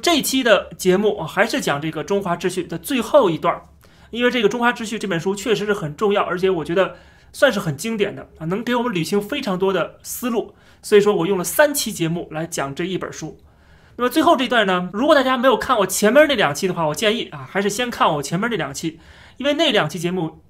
这期的节目啊，还是讲这个《中华秩序》的最后一段，因为这个《中华秩序》这本书确实是很重要，而且我觉得算是很经典的啊，能给我们捋清非常多的思路，所以说我用了三期节目来讲这一本书。那么最后这段呢，如果大家没有看我前面那两期的话，我建议啊，还是先看我前面那两期，因为那两期节目，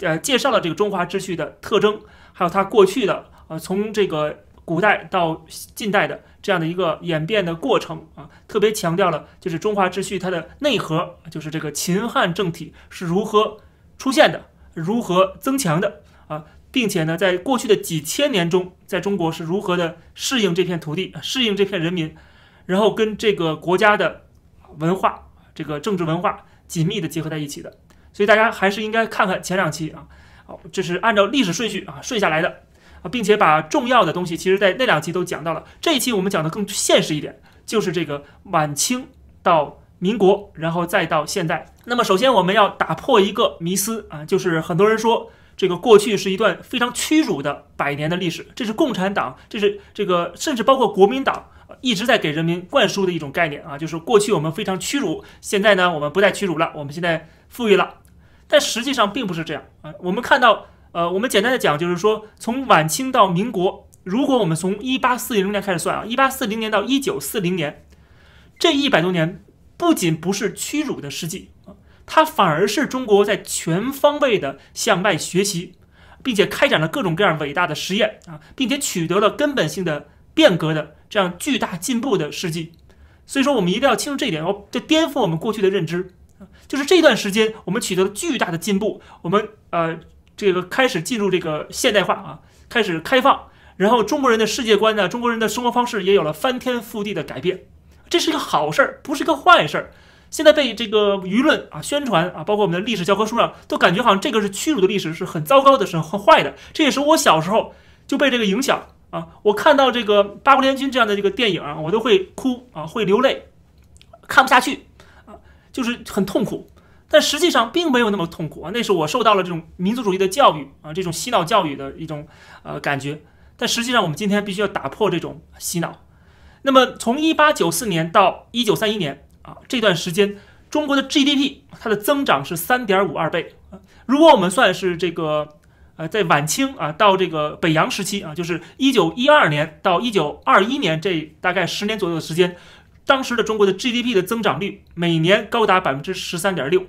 呃，介绍了这个《中华秩序》的特征，还有它过去的呃，从这个。古代到近代的这样的一个演变的过程啊，特别强调了就是中华秩序它的内核，就是这个秦汉政体是如何出现的，如何增强的啊，并且呢，在过去的几千年中，在中国是如何的适应这片土地，适应这片人民，然后跟这个国家的文化，这个政治文化紧密的结合在一起的。所以大家还是应该看看前两期啊，好，这是按照历史顺序啊顺下来的。啊，并且把重要的东西，其实在那两期都讲到了。这一期我们讲的更现实一点，就是这个晚清到民国，然后再到现代。那么，首先我们要打破一个迷思啊，就是很多人说，这个过去是一段非常屈辱的百年的历史。这是共产党，这是这个，甚至包括国民党一直在给人民灌输的一种概念啊，就是过去我们非常屈辱，现在呢，我们不再屈辱了，我们现在富裕了。但实际上并不是这样啊，我们看到。呃，我们简单的讲，就是说，从晚清到民国，如果我们从一八四零年开始算啊，一八四零年到一九四零年，这一百多年不仅不是屈辱的世纪啊，它反而是中国在全方位的向外学习，并且开展了各种各样伟大的实验啊，并且取得了根本性的变革的这样巨大进步的世纪。所以说，我们一定要清楚这一点哦，这颠覆我们过去的认知啊，就是这段时间我们取得了巨大的进步，我们呃。这个开始进入这个现代化啊，开始开放，然后中国人的世界观呢，中国人的生活方式也有了翻天覆地的改变，这是一个好事儿，不是一个坏事儿。现在被这个舆论啊、宣传啊，包括我们的历史教科书上，都感觉好像这个是屈辱的历史，是很糟糕的，是很坏的。这也是我小时候就被这个影响啊，我看到这个八国联军这样的这个电影，啊，我都会哭啊，会流泪，看不下去啊，就是很痛苦。但实际上并没有那么痛苦啊！那是我受到了这种民族主义的教育啊，这种洗脑教育的一种呃感觉。但实际上，我们今天必须要打破这种洗脑。那么，从一八九四年到一九三一年啊这段时间，中国的 GDP 它的增长是三点五二倍。如果我们算是这个呃，在晚清啊到这个北洋时期啊，就是一九一二年到一九二一年这大概十年左右的时间，当时的中国的 GDP 的增长率每年高达百分之十三点六。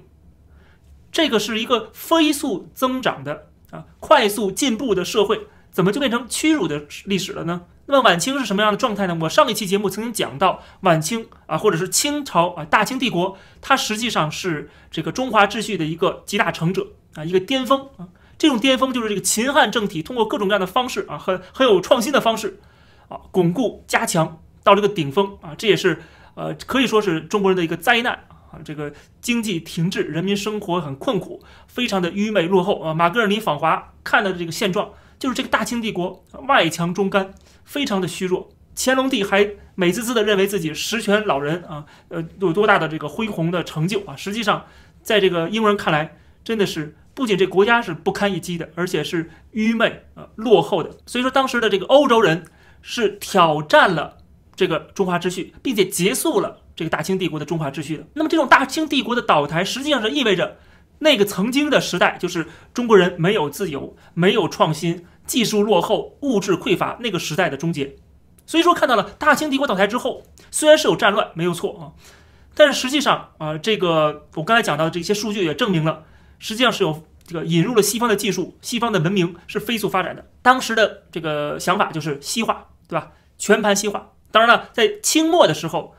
这个是一个飞速增长的啊，快速进步的社会，怎么就变成屈辱的历史了呢？那么晚清是什么样的状态呢？我上一期节目曾经讲到，晚清啊，或者是清朝啊，大清帝国，它实际上是这个中华秩序的一个集大成者啊，一个巅峰啊。这种巅峰就是这个秦汉政体通过各种各样的方式啊，很很有创新的方式啊，巩固加强到这个顶峰啊。这也是，呃，可以说是中国人的一个灾难。啊，这个经济停滞，人民生活很困苦，非常的愚昧落后啊！马格尔尼访华看到的这个现状，就是这个大清帝国外强中干，非常的虚弱。乾隆帝还美滋滋的认为自己十全老人啊，呃，有多大的这个恢宏的成就啊！实际上，在这个英国人看来，真的是不仅这国家是不堪一击的，而且是愚昧啊、落后的。所以说，当时的这个欧洲人是挑战了这个中华秩序，并且结束了。这个大清帝国的中华秩序的，那么这种大清帝国的倒台，实际上是意味着那个曾经的时代，就是中国人没有自由、没有创新、技术落后、物质匮乏那个时代的终结。所以说，看到了大清帝国倒台之后，虽然是有战乱，没有错啊，但是实际上啊，这个我刚才讲到的这些数据也证明了，实际上是有这个引入了西方的技术、西方的文明是飞速发展的。当时的这个想法就是西化，对吧？全盘西化。当然了，在清末的时候。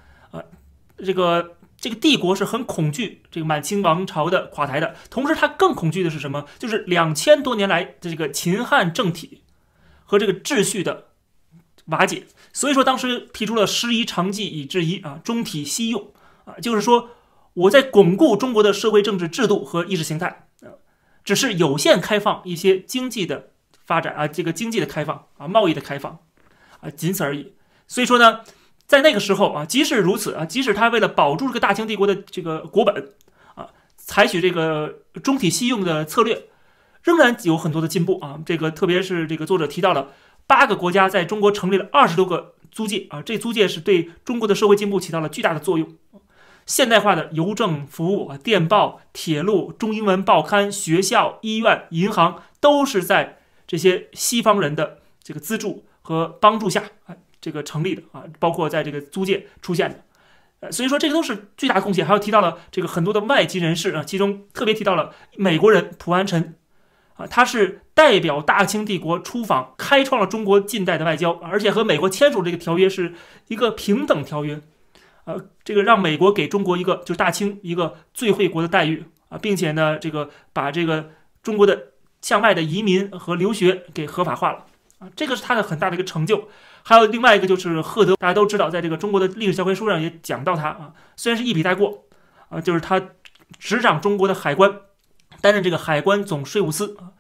这个这个帝国是很恐惧这个满清王朝的垮台的，同时他更恐惧的是什么？就是两千多年来的这个秦汉政体和这个秩序的瓦解。所以说，当时提出了“师夷长技以制夷”啊，中体西用啊，就是说我在巩固中国的社会政治制度和意识形态啊，只是有限开放一些经济的发展啊，这个经济的开放啊，贸易的开放啊，仅此而已。所以说呢。在那个时候啊，即使如此啊，即使他为了保住这个大清帝国的这个国本啊，采取这个中体西用的策略，仍然有很多的进步啊。这个特别是这个作者提到了八个国家在中国成立了二十多个租界啊，这租界是对中国的社会进步起到了巨大的作用。现代化的邮政服务、电报、铁路、中英文报刊、学校、医院、银行，都是在这些西方人的这个资助和帮助下这个成立的啊，包括在这个租界出现的，呃，所以说这个都是巨大贡献。还有提到了这个很多的外籍人士啊，其中特别提到了美国人蒲安臣，啊，他是代表大清帝国出访，开创了中国近代的外交，而且和美国签署这个条约是一个平等条约，啊，这个让美国给中国一个就是大清一个最惠国的待遇啊，并且呢，这个把这个中国的向外的移民和留学给合法化了啊，这个是他的很大的一个成就。还有另外一个就是赫德，大家都知道，在这个中国的历史教科书上也讲到他啊，虽然是一笔带过啊，就是他执掌中国的海关，担任这个海关总税务司啊，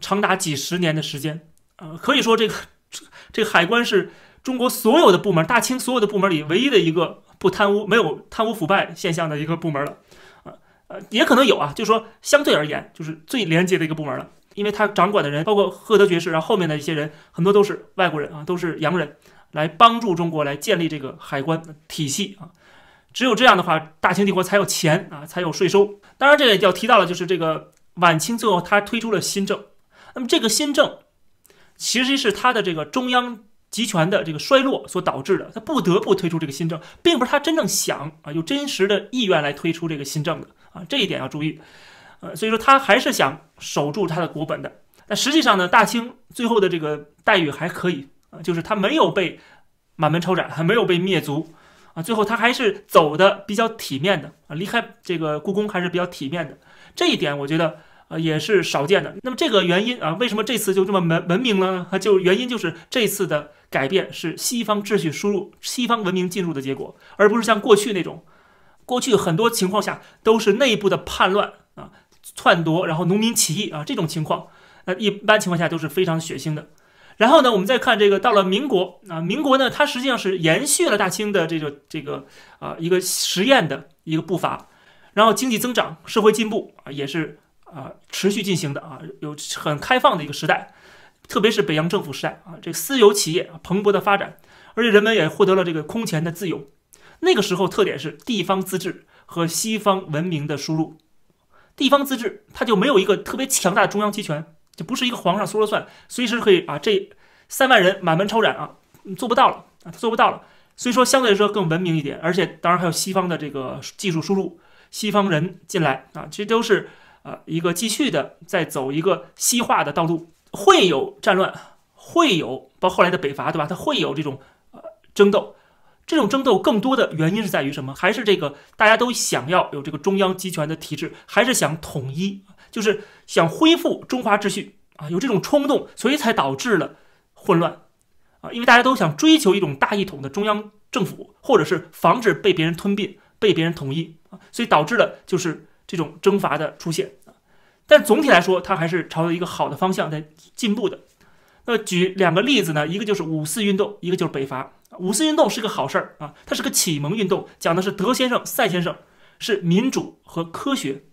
长达几十年的时间啊，可以说这个 这个海关是中国所有的部门，大清所有的部门里唯一的一个不贪污、没有贪污腐败现象的一个部门了啊，呃，也可能有啊，就说相对而言，就是最廉洁的一个部门了。因为他掌管的人包括赫德爵士，然后后面的一些人很多都是外国人啊，都是洋人来帮助中国来建立这个海关体系啊。只有这样的话，大清帝国才有钱啊，才有税收。当然，这个要提到了，就是这个晚清最后他推出了新政。那么这个新政其实是他的这个中央集权的这个衰落所导致的，他不得不推出这个新政，并不是他真正想啊有真实的意愿来推出这个新政的啊，这一点要注意。呃，所以说他还是想守住他的国本的。但实际上呢，大清最后的这个待遇还可以啊，就是他没有被满门抄斩，还没有被灭族啊。最后他还是走的比较体面的啊，离开这个故宫还是比较体面的。这一点我觉得啊也是少见的。那么这个原因啊，为什么这次就这么文文明了呢？就原因就是这次的改变是西方秩序输入、西方文明进入的结果，而不是像过去那种，过去很多情况下都是内部的叛乱。篡夺，然后农民起义啊，这种情况，那一般情况下都是非常血腥的。然后呢，我们再看这个，到了民国啊，民国呢，它实际上是延续了大清的这个这个啊一个实验的一个步伐，然后经济增长、社会进步啊也是啊持续进行的啊，有很开放的一个时代，特别是北洋政府时代啊，这私有企业蓬勃的发展，而且人们也获得了这个空前的自由。那个时候特点是地方自治和西方文明的输入。地方自治，它就没有一个特别强大的中央集权，就不是一个皇上说了算，随时可以啊，这三万人满门抄斩啊，做不到了啊，做不到了。所以说相对来说更文明一点，而且当然还有西方的这个技术输入，西方人进来啊，这都是呃一个继续的在走一个西化的道路，会有战乱，会有包括后来的北伐对吧？他会有这种呃争斗。这种争斗更多的原因是在于什么？还是这个大家都想要有这个中央集权的体制，还是想统一，就是想恢复中华秩序啊，有这种冲动，所以才导致了混乱啊。因为大家都想追求一种大一统的中央政府，或者是防止被别人吞并、被别人统一啊，所以导致了就是这种征伐的出现啊。但总体来说，它还是朝着一个好的方向在进步的。那举两个例子呢，一个就是五四运动，一个就是北伐。五四运动是个好事儿啊，它是个启蒙运动，讲的是德先生、赛先生，是民主和科学，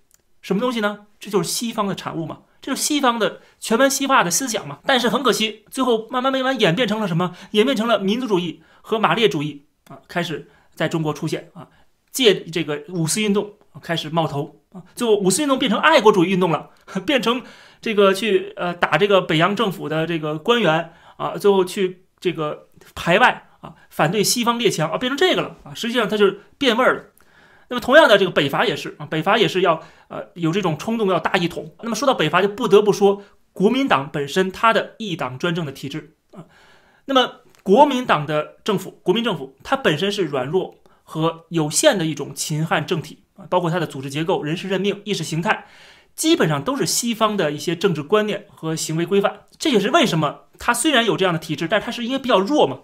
什么东西呢？这就是西方的产物嘛，这是西方的全盘西化的思想嘛。但是很可惜，最后慢慢慢慢演变成了什么？演变成了民族主义和马列主义啊，开始在中国出现啊，借这个五四运动。开始冒头啊，最后五四运动变成爱国主义运动了，变成这个去呃打这个北洋政府的这个官员啊，最后去这个排外啊，反对西方列强啊，变成这个了啊，实际上它就是变味儿了。那么同样的这个北伐也是啊，北伐也是要呃有这种冲动要大一统。那么说到北伐，就不得不说国民党本身它的一党专政的体制啊，那么国民党的政府国民政府它本身是软弱。和有限的一种秦汉政体啊，包括它的组织结构、人事任命、意识形态，基本上都是西方的一些政治观念和行为规范。这也是为什么它虽然有这样的体制，但是它是因为比较弱嘛，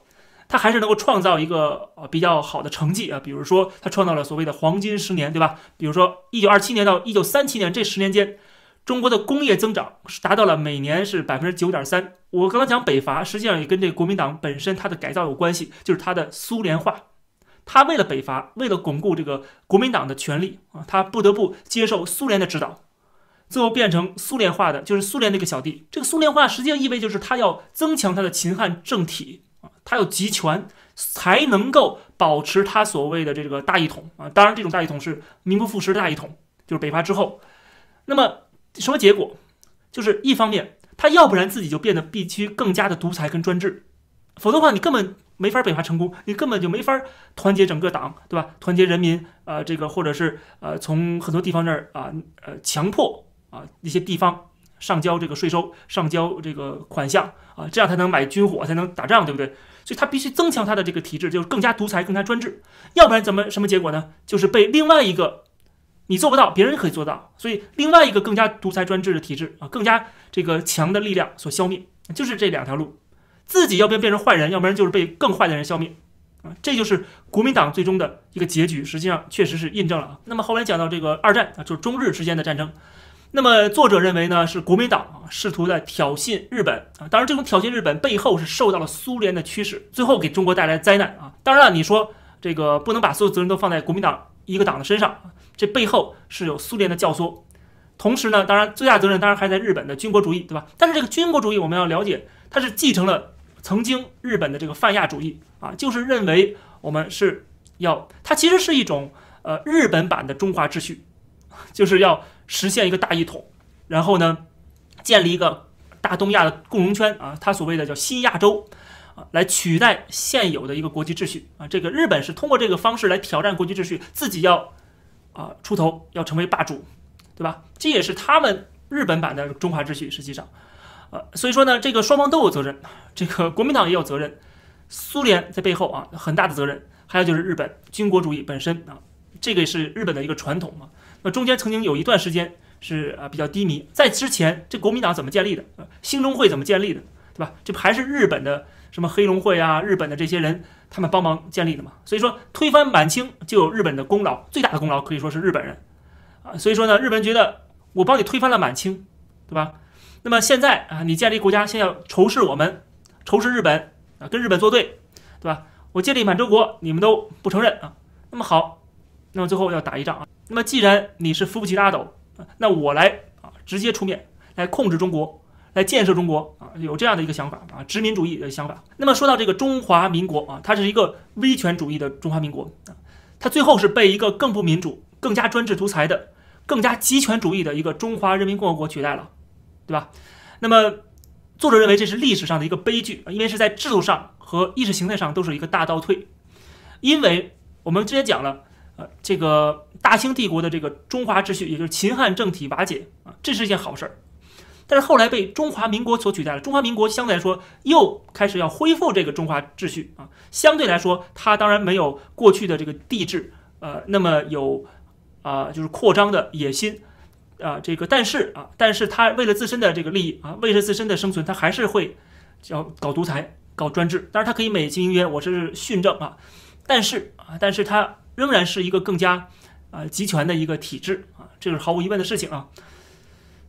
它还是能够创造一个呃比较好的成绩啊，比如说它创造了所谓的黄金十年，对吧？比如说一九二七年到一九三七年这十年间，中国的工业增长是达到了每年是百分之九点三。我刚刚讲北伐，实际上也跟这个国民党本身它的改造有关系，就是它的苏联化。他为了北伐，为了巩固这个国民党的权力啊，他不得不接受苏联的指导，最后变成苏联化的，就是苏联那个小弟。这个苏联化实际上意味就是他要增强他的秦汉政体啊，他要集权才能够保持他所谓的这个大一统啊。当然，这种大一统是名不副实的大一统，就是北伐之后。那么什么结果？就是一方面，他要不然自己就变得必须更加的独裁跟专制，否则的话，你根本。没法北伐成功，你根本就没法团结整个党，对吧？团结人民，呃，这个或者是呃，从很多地方那儿啊，呃，强迫啊一些地方上交这个税收，上交这个款项啊，这样才能买军火，才能打仗，对不对？所以，他必须增强他的这个体制，就是更加独裁，更加专制，要不然怎么什么结果呢？就是被另外一个你做不到，别人可以做到，所以另外一个更加独裁专制的体制啊，更加这个强的力量所消灭，就是这两条路。自己要不要变成坏人，要不然就是被更坏的人消灭，啊，这就是国民党最终的一个结局，实际上确实是印证了啊。那么后来讲到这个二战啊，就是中日之间的战争，那么作者认为呢，是国民党啊试图在挑衅日本啊，当然这种挑衅日本背后是受到了苏联的驱使，最后给中国带来灾难啊。当然了，你说这个不能把所有责任都放在国民党一个党的身上，这背后是有苏联的教唆，同时呢，当然最大责任当然还在日本的军国主义，对吧？但是这个军国主义我们要了解，它是继承了。曾经，日本的这个泛亚主义啊，就是认为我们是要，它其实是一种呃日本版的中华秩序，就是要实现一个大一统，然后呢，建立一个大东亚的共荣圈啊，它所谓的叫新亚洲啊，来取代现有的一个国际秩序啊，这个日本是通过这个方式来挑战国际秩序，自己要啊出头，要成为霸主，对吧？这也是他们日本版的中华秩序，实际上。所以说呢，这个双方都有责任，这个国民党也有责任，苏联在背后啊很大的责任，还有就是日本军国主义本身啊，这个是日本的一个传统嘛。那中间曾经有一段时间是啊比较低迷，在之前这国民党怎么建立的？兴中会怎么建立的？对吧？这还是日本的什么黑龙会啊？日本的这些人他们帮忙建立的嘛。所以说推翻满清就有日本的功劳，最大的功劳可以说是日本人，啊，所以说呢，日本觉得我帮你推翻了满清，对吧？那么现在啊，你建立国家，先要仇视我们，仇视日本啊，跟日本作对，对吧？我建立满洲国，你们都不承认啊。那么好，那么最后要打一仗啊。那么既然你是扶不起的阿斗，那我来啊，直接出面来控制中国，来建设中国啊，有这样的一个想法啊，殖民主义的想法。那么说到这个中华民国啊，它是一个威权主义的中华民国啊，它最后是被一个更不民主、更加专制独裁的、更加集权主义的一个中华人民共和国取代了。对吧？那么作者认为这是历史上的一个悲剧因为是在制度上和意识形态上都是一个大倒退。因为我们之前讲了，呃，这个大清帝国的这个中华秩序，也就是秦汉政体瓦解啊，这是一件好事儿。但是后来被中华民国所取代了，中华民国相对来说又开始要恢复这个中华秩序啊，相对来说，它当然没有过去的这个帝制呃那么有啊，就是扩张的野心。啊，这个但是啊，但是他为了自身的这个利益啊，为了自身的生存，他还是会叫搞独裁、搞专制。当然，他可以美其名曰我是宪政啊，但是啊，但是他仍然是一个更加啊集权的一个体制啊，这个是毫无疑问的事情啊。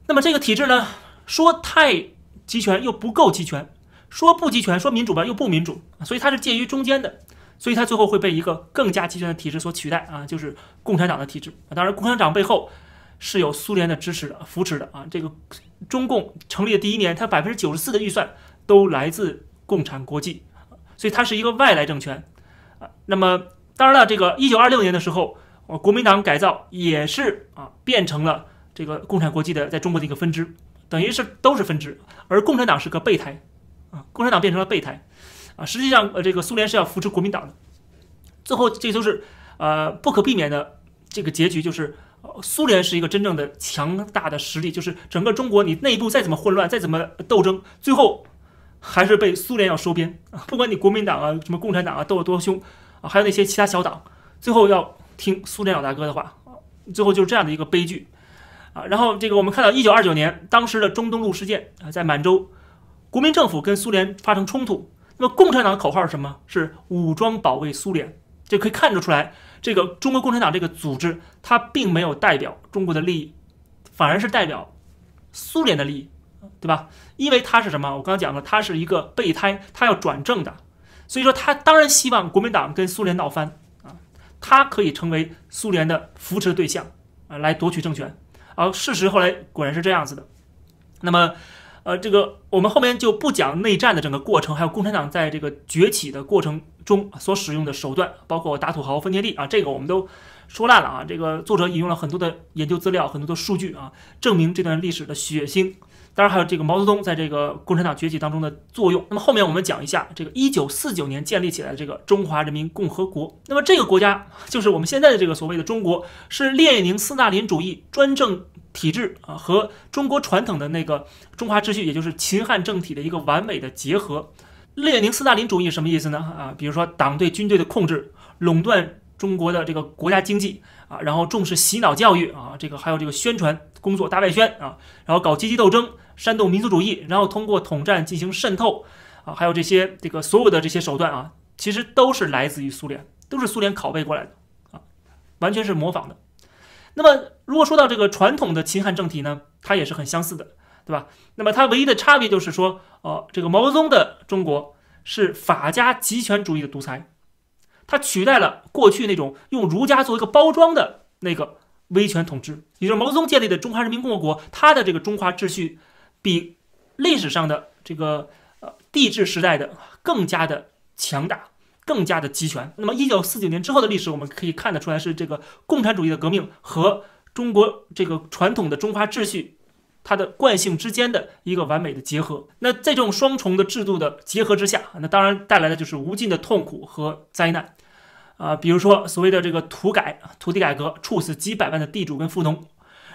那么这个体制呢，说太集权又不够集权，说不集权，说民主吧又不民主，所以它是介于中间的，所以它最后会被一个更加集权的体制所取代啊，就是共产党的体制。当然，共产党背后。是有苏联的支持的扶持的啊，这个中共成立的第一年，它百分之九十四的预算都来自共产国际，所以它是一个外来政权啊。那么当然了，这个一九二六年的时候，国民党改造也是啊，变成了这个共产国际的在中国的一个分支，等于是都是分支，而共产党是个备胎啊，共产党变成了备胎啊。实际上，呃，这个苏联是要扶持国民党的，最后这都是呃不可避免的这个结局就是。苏联是一个真正的强大的实力，就是整个中国，你内部再怎么混乱，再怎么斗争，最后还是被苏联要收编。啊！不管你国民党啊、什么共产党啊斗得多凶啊，还有那些其他小党，最后要听苏联老大哥的话啊。最后就是这样的一个悲剧啊。然后这个我们看到一九二九年当时的中东路事件啊，在满洲，国民政府跟苏联发生冲突。那么共产党的口号是什么？是武装保卫苏联。就可以看得出来，这个中国共产党这个组织，它并没有代表中国的利益，反而是代表苏联的利益，对吧？因为它是什么？我刚刚讲了，它是一个备胎，它要转正的，所以说它当然希望国民党跟苏联闹翻啊，它可以成为苏联的扶持对象啊，来夺取政权。而事实后来果然是这样子的。那么。呃，这个我们后面就不讲内战的整个过程，还有共产党在这个崛起的过程中所使用的手段，包括打土豪分田地啊，这个我们都说烂了啊。这个作者引用了很多的研究资料，很多的数据啊，证明这段历史的血腥。当然还有这个毛泽东在这个共产党崛起当中的作用。那么后面我们讲一下这个一九四九年建立起来的这个中华人民共和国。那么这个国家就是我们现在的这个所谓的中国，是列宁斯大林主义专政体制啊和中国传统的那个中华秩序，也就是秦汉政体的一个完美的结合。列宁斯大林主义什么意思呢？啊，比如说党对军队的控制，垄断中国的这个国家经济啊，然后重视洗脑教育啊，这个还有这个宣传工作大外宣啊，然后搞阶级斗争。煽动民族主义，然后通过统战进行渗透，啊，还有这些这个所有的这些手段啊，其实都是来自于苏联，都是苏联拷贝过来的，啊，完全是模仿的。那么，如果说到这个传统的秦汉政体呢，它也是很相似的，对吧？那么它唯一的差别就是说，呃，这个毛泽东的中国是法家集权主义的独裁，它取代了过去那种用儒家做一个包装的那个威权统治。也就是毛泽东建立的中华人民共和国，它的这个中华秩序。比历史上的这个呃帝制时代的更加的强大，更加的集权。那么一九四九年之后的历史，我们可以看得出来是这个共产主义的革命和中国这个传统的中华秩序它的惯性之间的一个完美的结合。那在这种双重的制度的结合之下，那当然带来的就是无尽的痛苦和灾难啊，比如说所谓的这个土改、土地改革，处死几百万的地主跟富农。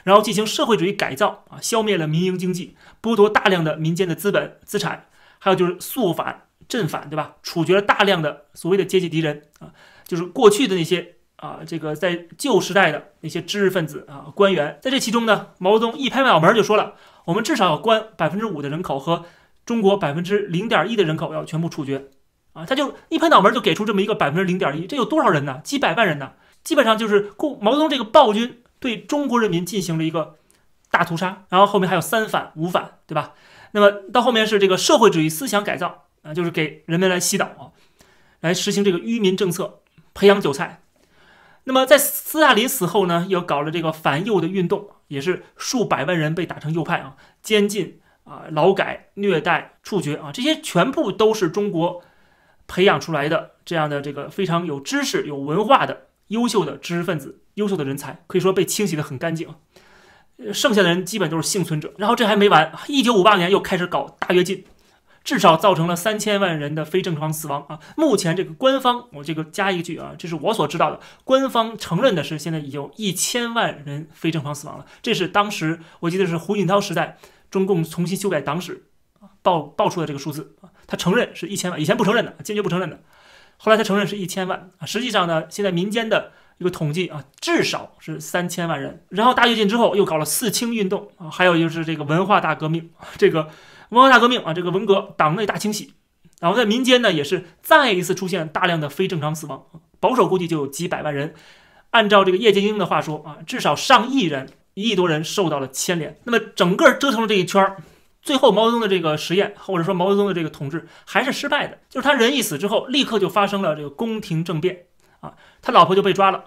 然后进行社会主义改造啊，消灭了民营经济，剥夺大量的民间的资本资产，还有就是肃反镇反，对吧？处决了大量的所谓的阶级敌人啊，就是过去的那些啊，这个在旧时代的那些知识分子啊、官员，在这其中呢，毛泽东一拍脑门就说了，我们至少要关百分之五的人口和中国百分之零点一的人口要全部处决啊，他就一拍脑门就给出这么一个百分之零点一，这有多少人呢？几百万人呢？基本上就是共毛泽东这个暴君。对中国人民进行了一个大屠杀，然后后面还有三反五反，对吧？那么到后面是这个社会主义思想改造啊，就是给人民来洗脑，啊，来实行这个愚民政策，培养韭菜。那么在斯大林死后呢，又搞了这个反右的运动，也是数百万人被打成右派啊，监禁啊，劳改、虐待、处决啊，这些全部都是中国培养出来的这样的这个非常有知识、有文化的优秀的知识分子。优秀的人才可以说被清洗的很干净，剩下的人基本都是幸存者。然后这还没完，一九五八年又开始搞大跃进，至少造成了三千万人的非正常死亡啊。目前这个官方，我这个加一句啊，这是我所知道的，官方承认的是现在已经一千万人非正常死亡了。这是当时我记得是胡锦涛时代，中共重新修改党史啊，爆爆出的这个数字啊，他承认是一千万，以前不承认的，坚决不承认的，后来他承认是一千万啊。实际上呢，现在民间的。一个统计啊，至少是三千万人。然后大跃进之后又搞了四清运动啊，还有就是这个文化大革命。这个文化大革命啊，这个文革党内大清洗，然后在民间呢也是再一次出现大量的非正常死亡，保守估计就有几百万人。按照这个叶剑英的话说啊，至少上亿人，一亿多人受到了牵连。那么整个折腾了这一圈儿，最后毛泽东的这个实验或者说毛泽东的这个统治还是失败的，就是他人一死之后，立刻就发生了这个宫廷政变。啊，他老婆就被抓了，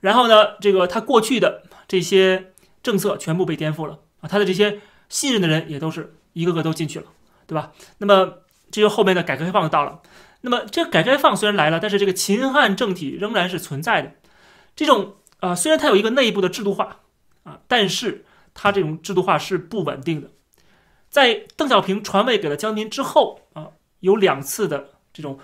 然后呢，这个他过去的这些政策全部被颠覆了啊，他的这些信任的人也都是一个个都进去了，对吧？那么，这就后面的改革开放到了，那么这改革开放虽然来了，但是这个秦汉政体仍然是存在的。这种呃，虽然它有一个内部的制度化啊，但是它这种制度化是不稳定的。在邓小平传位给了江民之后啊，有两次的这种。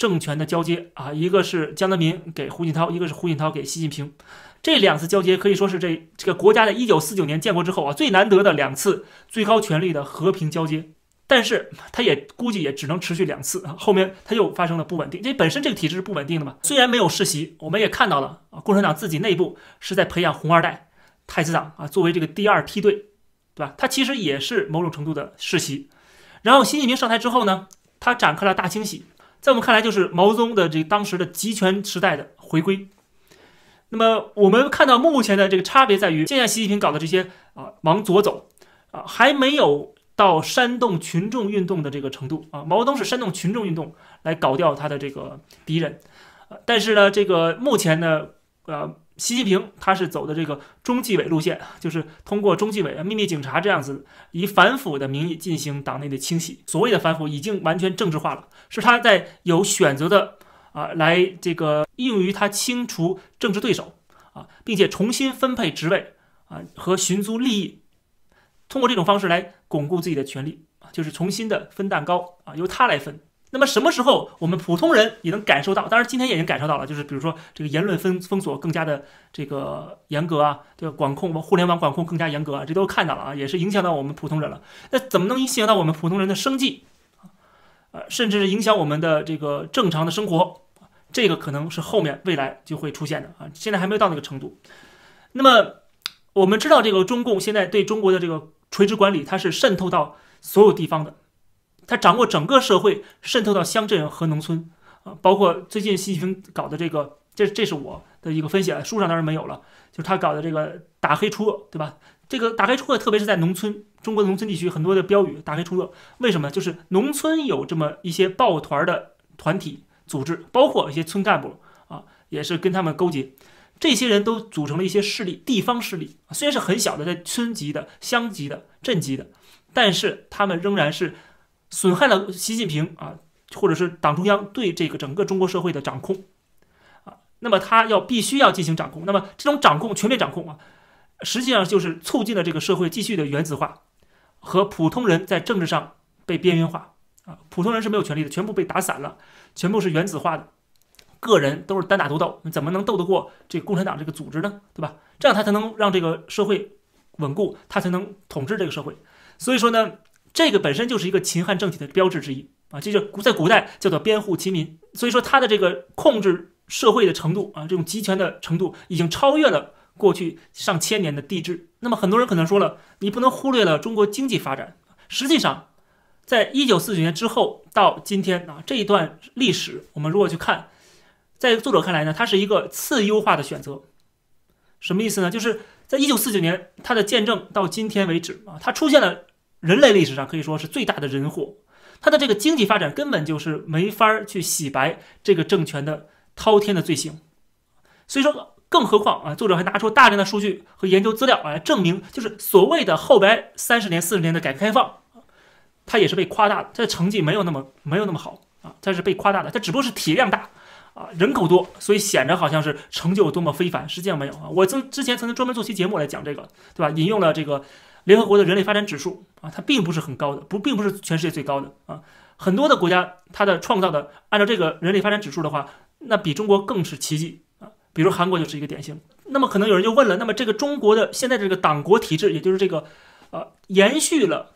政权的交接啊，一个是江泽民给胡锦涛，一个是胡锦涛给习近平。这两次交接可以说是这这个国家在一九四九年建国之后啊最难得的两次最高权力的和平交接。但是他也估计也只能持续两次啊，后面他又发生了不稳定，因为本身这个体制是不稳定的嘛。虽然没有世袭，我们也看到了啊，共产党自己内部是在培养红二代、太子党啊，作为这个第二梯队，对吧？他其实也是某种程度的世袭。然后习近平上台之后呢，他展开了大清洗。在我们看来，就是毛泽东的这当时的集权时代的回归。那么，我们看到目前的这个差别在于，现在习近平搞的这些啊，往左走啊，还没有到煽动群众运动的这个程度啊。毛泽东是煽动群众运动来搞掉他的这个敌人，呃，但是呢，这个目前呢，呃。习近平他是走的这个中纪委路线，就是通过中纪委啊、秘密警察这样子，以反腐的名义进行党内的清洗。所谓的反腐已经完全政治化了，是他在有选择的啊，来这个应用于他清除政治对手啊，并且重新分配职位啊和寻租利益，通过这种方式来巩固自己的权利啊，就是重新的分蛋糕啊，由他来分。那么什么时候我们普通人也能感受到？当然，今天也已经感受到了，就是比如说这个言论封封锁更加的这个严格啊，这个管控，我们互联网管控更加严格，啊，这都看到了啊，也是影响到我们普通人了。那怎么能影响到我们普通人的生计啊？甚至是影响我们的这个正常的生活，这个可能是后面未来就会出现的啊，现在还没有到那个程度。那么我们知道，这个中共现在对中国的这个垂直管理，它是渗透到所有地方的。他掌握整个社会，渗透到乡镇和农村，啊，包括最近习近平搞的这个，这这是我的一个分析，书上当然没有了，就是他搞的这个打黑除恶，对吧？这个打黑除恶，特别是在农村，中国的农村地区，很多的标语“打黑除恶”，为什么？就是农村有这么一些抱团的团体组织，包括一些村干部啊，也是跟他们勾结，这些人都组成了一些势力，地方势力，虽然是很小的，在村级的、乡级的、镇级的，但是他们仍然是。损害了习近平啊，或者是党中央对这个整个中国社会的掌控啊，那么他要必须要进行掌控，那么这种掌控全面掌控啊，实际上就是促进了这个社会继续的原子化和普通人在政治上被边缘化啊，普通人是没有权利的，全部被打散了，全部是原子化的，个人都是单打独斗，怎么能斗得过这个共产党这个组织呢？对吧？这样他才能让这个社会稳固，他才能统治这个社会，所以说呢。这个本身就是一个秦汉政体的标志之一啊，这就在古代叫做编户齐民，所以说它的这个控制社会的程度啊，这种集权的程度已经超越了过去上千年的帝制。那么很多人可能说了，你不能忽略了中国经济发展。实际上，在一九四九年之后到今天啊，这一段历史，我们如果去看，在作者看来呢，它是一个次优化的选择。什么意思呢？就是在一九四九年它的见证到今天为止啊，它出现了。人类历史上可以说是最大的人祸，他的这个经济发展根本就是没法去洗白这个政权的滔天的罪行，所以说，更何况啊，作者还拿出大量的数据和研究资料来证明，就是所谓的后白三十年、四十年的改革开放，它也是被夸大，它的成绩没有那么没有那么好啊，它是被夸大的，它只不过是体量大啊，人口多，所以显得好像是成就多么非凡，实际上没有啊。我曾之前曾经专门做期节目来讲这个，对吧？引用了这个。联合国的人类发展指数啊，它并不是很高的，不，并不是全世界最高的啊。很多的国家，它的创造的按照这个人类发展指数的话，那比中国更是奇迹啊。比如韩国就是一个典型。那么可能有人就问了，那么这个中国的现在这个党国体制，也就是这个呃延续了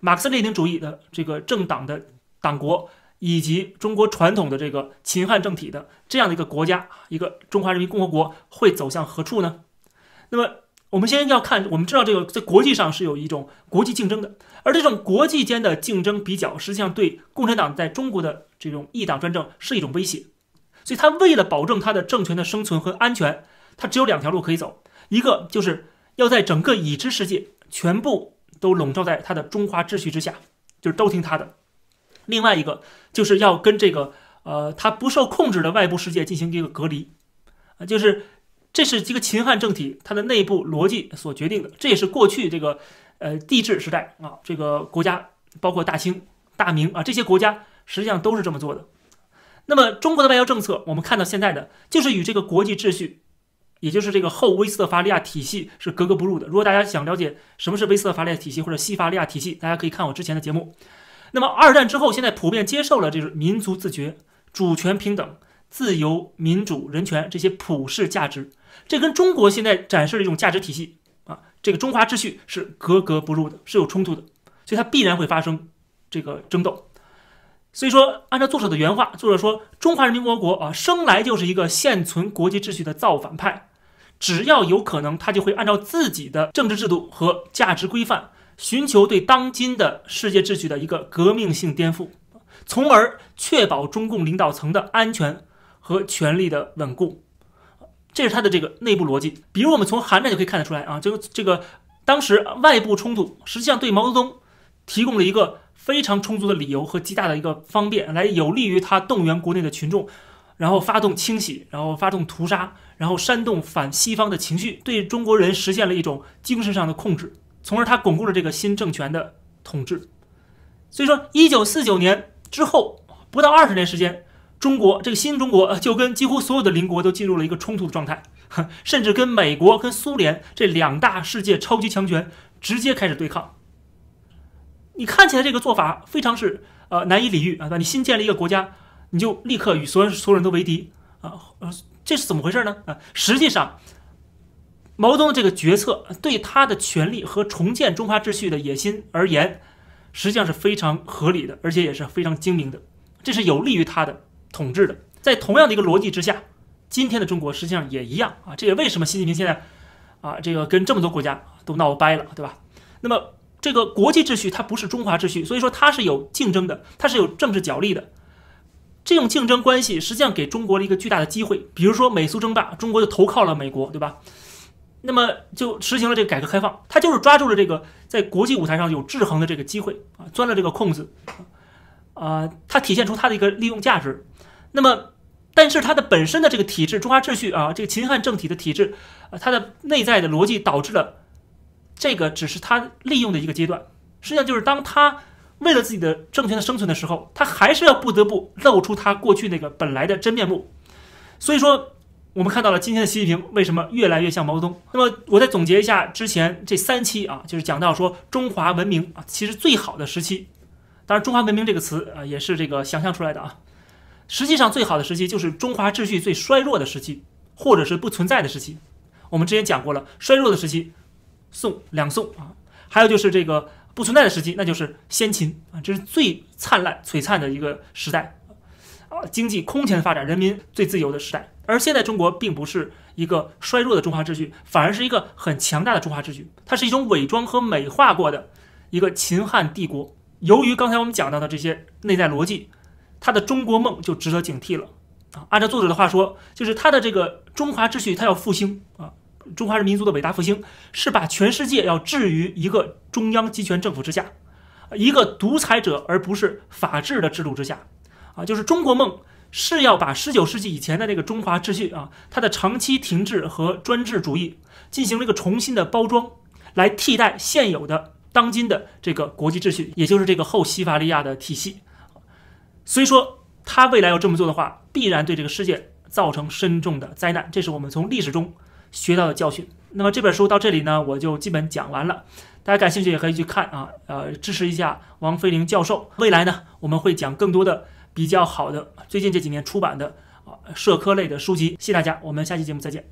马克思列宁主义的这个政党的党国，以及中国传统的这个秦汉政体的这样的一个国家，一个中华人民共和国会走向何处呢？那么？我们先要看，我们知道这个在国际上是有一种国际竞争的，而这种国际间的竞争比较，实际上对共产党在中国的这种一党专政是一种威胁，所以他为了保证他的政权的生存和安全，他只有两条路可以走，一个就是要在整个已知世界全部都笼罩在他的中华秩序之下，就是都听他的；另外一个就是要跟这个呃他不受控制的外部世界进行一个隔离，啊，就是。这是这个秦汉政体它的内部逻辑所决定的，这也是过去这个，呃，帝制时代啊，这个国家包括大清、大明啊这些国家实际上都是这么做的。那么中国的外交政策，我们看到现在的就是与这个国际秩序，也就是这个后威斯特伐利亚体系是格格不入的。如果大家想了解什么是威斯特伐利亚体系或者西法利亚体系，大家可以看我之前的节目。那么二战之后，现在普遍接受了就是民族自觉、主权平等、自由、民主、人权这些普世价值。这跟中国现在展示的一种价值体系啊，这个中华秩序是格格不入的，是有冲突的，所以它必然会发生这个争斗。所以说，按照作者的原话，作者说：“中华人民共和国啊，生来就是一个现存国际秩序的造反派，只要有可能，他就会按照自己的政治制度和价值规范，寻求对当今的世界秩序的一个革命性颠覆，从而确保中共领导层的安全和权力的稳固。”这是他的这个内部逻辑，比如我们从韩战就可以看得出来啊，就这个当时外部冲突实际上对毛泽东提供了一个非常充足的理由和极大的一个方便，来有利于他动员国内的群众，然后发动清洗，然后发动屠杀，然后煽动反西方的情绪，对中国人实现了一种精神上的控制，从而他巩固了这个新政权的统治。所以说，一九四九年之后不到二十年时间。中国这个新中国就跟几乎所有的邻国都进入了一个冲突的状态，甚至跟美国、跟苏联这两大世界超级强权直接开始对抗。你看起来这个做法非常是呃难以理喻啊！那你新建了一个国家，你就立刻与所有所有人都为敌啊？呃，这是怎么回事呢？啊，实际上，毛泽东这个决策对他的权力和重建中华秩序的野心而言，实际上是非常合理的，而且也是非常精明的，这是有利于他的。统治的，在同样的一个逻辑之下，今天的中国实际上也一样啊。这也为什么习近平现在啊，这个跟这么多国家都闹掰了，对吧？那么这个国际秩序它不是中华秩序，所以说它是有竞争的，它是有政治角力的。这种竞争关系实际上给中国了一个巨大的机会，比如说美苏争霸，中国就投靠了美国，对吧？那么就实行了这个改革开放，他就是抓住了这个在国际舞台上有制衡的这个机会啊，钻了这个空子啊，它体现出它的一个利用价值。那么，但是它的本身的这个体制，中华秩序啊，这个秦汉政体的体制，啊，它的内在的逻辑导致了，这个只是他利用的一个阶段。实际上就是当他为了自己的政权的生存的时候，他还是要不得不露出他过去那个本来的真面目。所以说，我们看到了今天的习近平为什么越来越像毛泽东。那么，我再总结一下之前这三期啊，就是讲到说中华文明啊，其实最好的时期。当然，中华文明这个词啊，也是这个想象出来的啊。实际上，最好的时期就是中华秩序最衰弱的时期，或者是不存在的时期。我们之前讲过了，衰弱的时期，宋、两宋啊，还有就是这个不存在的时期，那就是先秦啊，这是最灿烂、璀璨的一个时代啊，经济空前的发展，人民最自由的时代。而现在中国并不是一个衰弱的中华秩序，反而是一个很强大的中华秩序。它是一种伪装和美化过的一个秦汉帝国。由于刚才我们讲到的这些内在逻辑。他的中国梦就值得警惕了啊！按照作者的话说，就是他的这个中华秩序，他要复兴啊！中华民族的伟大复兴是把全世界要置于一个中央集权政府之下，一个独裁者而不是法治的制度之下啊！就是中国梦是要把十九世纪以前的这个中华秩序啊，它的长期停滞和专制主义进行了一个重新的包装，来替代现有的当今的这个国际秩序，也就是这个后西法利亚的体系。所以说，他未来要这么做的话，必然对这个世界造成深重的灾难。这是我们从历史中学到的教训。那么这本书到这里呢，我就基本讲完了。大家感兴趣也可以去看啊，呃，支持一下王飞玲教授。未来呢，我们会讲更多的比较好的，最近这几年出版的啊社科类的书籍。谢大家，我们下期节目再见。